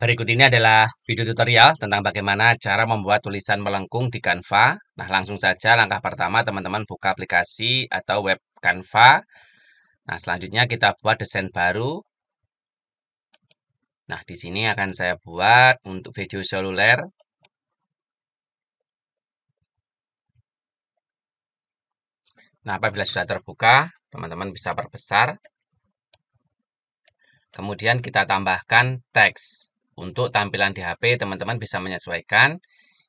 Berikut ini adalah video tutorial tentang bagaimana cara membuat tulisan melengkung di Canva. Nah, langsung saja langkah pertama teman-teman buka aplikasi atau web Canva. Nah, selanjutnya kita buat desain baru. Nah, di sini akan saya buat untuk video seluler. Nah, apabila sudah terbuka, teman-teman bisa perbesar. Kemudian kita tambahkan teks. Untuk tampilan di HP, teman-teman bisa menyesuaikan.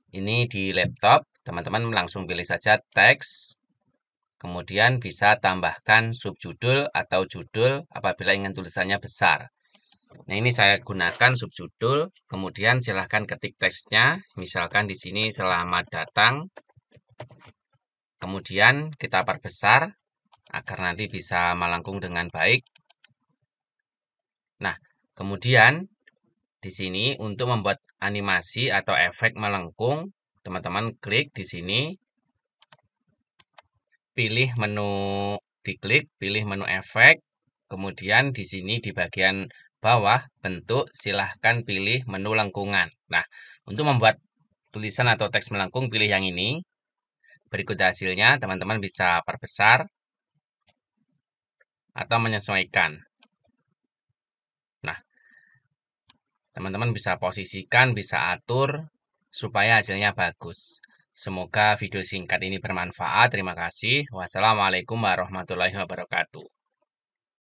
Ini di laptop, teman-teman langsung pilih saja teks. Kemudian bisa tambahkan subjudul atau judul apabila ingin tulisannya besar. Nah, ini saya gunakan subjudul, kemudian silahkan ketik teksnya. Misalkan di sini selamat datang. Kemudian kita perbesar agar nanti bisa melengkung dengan baik. Nah, kemudian di sini untuk membuat animasi atau efek melengkung, teman-teman klik di sini. Pilih menu, diklik, pilih menu efek. Kemudian di sini di bagian bawah bentuk silahkan pilih menu lengkungan. Nah, untuk membuat tulisan atau teks melengkung pilih yang ini. Berikut hasilnya, teman-teman bisa perbesar atau menyesuaikan. Teman-teman bisa posisikan, bisa atur supaya hasilnya bagus. Semoga video singkat ini bermanfaat. Terima kasih. Wassalamualaikum warahmatullahi wabarakatuh.